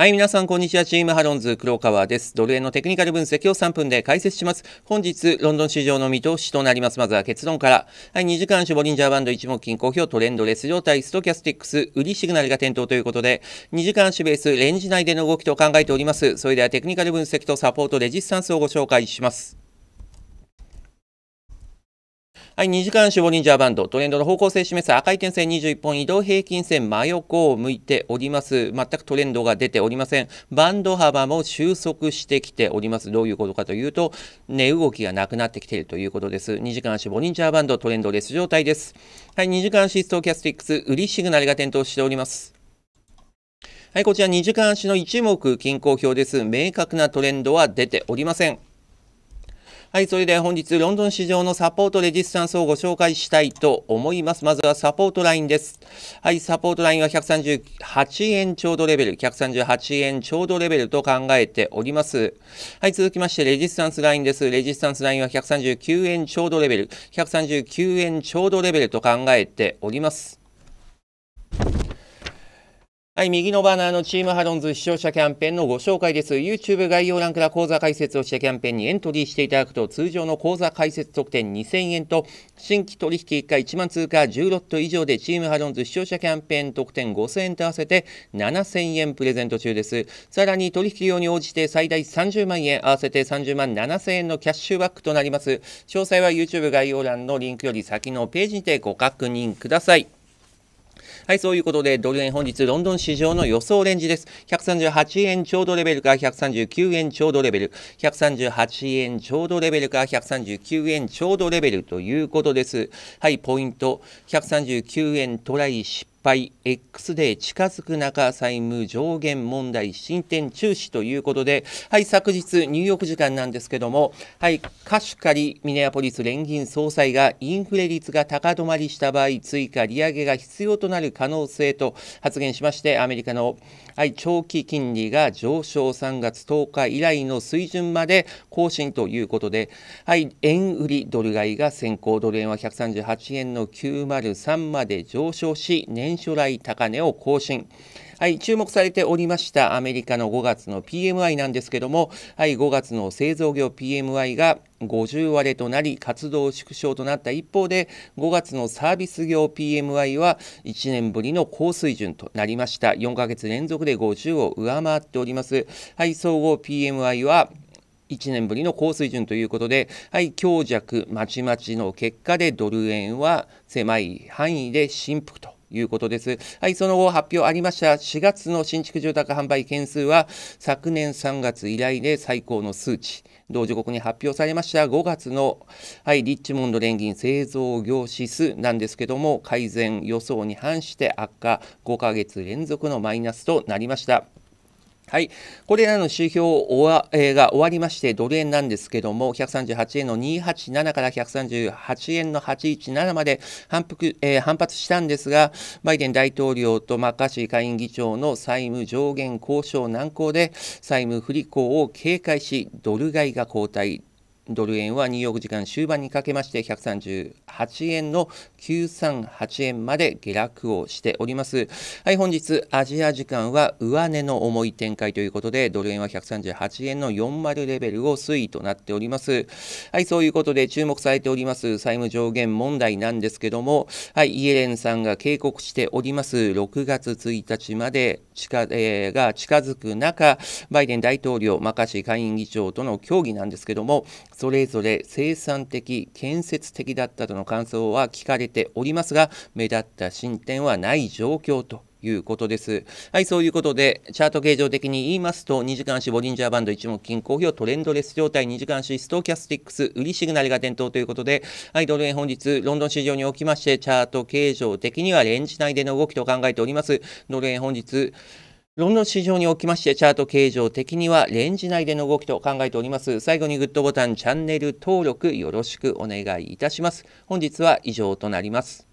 はい、皆さん、こんにちは。チームハロンズ、黒川です。ドル円のテクニカル分析を3分で解説します。本日、ロンドン市場の見通しとなります。まずは結論から。はい、2時間、シボリンジャーバンド一目均衡表、トレンドレス状態、ストキャスティックス、売りシグナルが点灯ということで、2時間、足ベース、レンジ内での動きと考えております。それでは、テクニカル分析とサポート、レジスタンスをご紹介します。はい、2時間絞リンジャーバンド、トレンドの方向性示す赤い点線21本移動平均線真横を向いております。全くトレンドが出ておりません。バンド幅も収束してきております。どういうことかというと、値、動きがなくなってきているということです。2時間足ボリンジャーバンド、トレンドレス状態です。はい、2時間足ストキャスティックス、売りシグナルが点灯しております。はい、こちら2時間足の一目均衡表です。明確なトレンドは出ておりません。はい、それでは本日、ロンドン市場のサポートレジスタンスをご紹介したいと思います。まずはサポートラインです。はい、サポートラインは138円ちょうどレベル、138円ちょうどレベルと考えております。はい、続きまして、レジスタンスラインです。レジスタンスラインは139円ちょうどレベル、139円ちょうどレベルと考えております。はい、右のバナーのチームハロンズ視聴者キャンペーンのご紹介です。YouTube 概要欄から講座解説をしたキャンペーンにエントリーしていただくと、通常の講座解説特典2000円と、新規取引1回1万通貨10ロット以上でチームハロンズ視聴者キャンペーン特典5000円と合わせて7000円プレゼント中です。さらに取引量に応じて最大30万円、合わせて30万7000円のキャッシュバックとなります。詳細は YouTube 概要欄のリンクより先のページにてご確認ください。はい、そういうことで、ドル円本日、ロンドン市場の予想レンジです。138円ちょうどレベルから139円ちょうどレベル、138円ちょうどレベルから139円ちょうどレベルということです。はい、ポイント、139円トライ失敗。πx で近づく中債務上限問題進展中止ということで、はい、昨日ニューヨーク時間なんですけども、はい、貸し借りミネアポリス連銀総裁がインフレ率が高止まりした場合追加利上げが必要となる可能性と発言しましてアメリカの、はい、長期金利が上昇3月10日以来の水準まで更新ということで、はい、円売りドル買いが先行ドル円は138円の903まで上昇し年初来高値を更新。はい、注目されておりましたアメリカの5月の PMI なんですけども、はい、5月の製造業 PMI が50割れとなり活動縮小となった一方で5月のサービス業 PMI は1年ぶりの高水準となりました4ヶ月連続で50を上回っておりますはい総合 PMI は1年ぶりの高水準ということで、はい、強弱まちまちの結果でドル円は狭い範囲で振幅ということです。はい、その後発表ありました4月の新築住宅販売件数は昨年3月以来で最高の数値。同時刻に発表されました5月の、はい、リッチモンド連銀製造業指数なんですけども改善予想に反して悪化5ヶ月連続のマイナスとなりました。はい、これらの指標が終わりましてドル円なんですけども138円の287から138円の817まで反復、えー、反発したんですがバイデン大統領とマッカーシー下院議長の債務上限交渉難航で債務不履行を警戒しドル買いが後退ドル円はニューヨーク時間終盤にかけまして138 8円の938円まで下落をしております。はい、本日アジア時間は上値の重い展開ということで、ドル円は138円の40レベルを推移となっております。はい、そういうことで注目されております債務上限問題なんですけども、はい、イエレンさんが警告しております6月1日まで近、えー、が近づく中、バイデン大統領、マカシ下院議長との協議なんですけども、それぞれ生産的、建設的だったとのの感想は聞かれておりますが、目立った進展はない状況ということです。はい、そういうことで、チャート形状的に言いますと、2時間足ボリンジャーバンド一目均衡表トレンドレス状態、2時間足ストーキャスティックス、売りシグナルが点灯ということで、はい、ドル円本日、ロンドン市場におきまして、チャート形状的にはレンジ内での動きと考えております。ドル円本日、ロンドン市場におきましてチャート形状的にはレンジ内での動きと考えております。最後にグッドボタン、チャンネル登録よろしくお願いいたします。本日は以上となります。